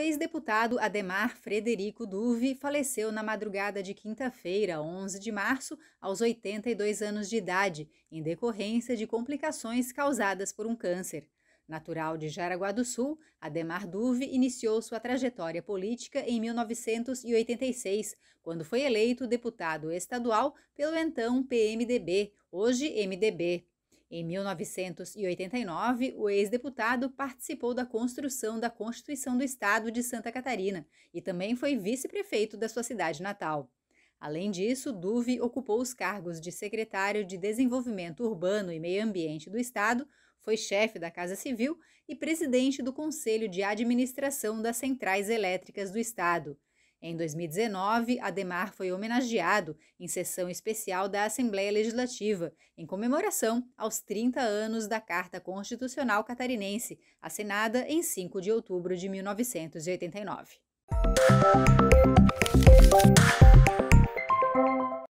ex-deputado Ademar Frederico Duve faleceu na madrugada de quinta-feira, 11 de março, aos 82 anos de idade, em decorrência de complicações causadas por um câncer. Natural de Jaraguá do Sul, Ademar Duve iniciou sua trajetória política em 1986, quando foi eleito deputado estadual pelo então PMDB, hoje MDB. Em 1989, o ex-deputado participou da construção da Constituição do Estado de Santa Catarina e também foi vice-prefeito da sua cidade natal. Além disso, Duve ocupou os cargos de secretário de Desenvolvimento Urbano e Meio Ambiente do Estado, foi chefe da Casa Civil e presidente do Conselho de Administração das Centrais Elétricas do Estado. Em 2019, Ademar foi homenageado em sessão especial da Assembleia Legislativa, em comemoração aos 30 anos da Carta Constitucional Catarinense, assinada em 5 de outubro de 1989.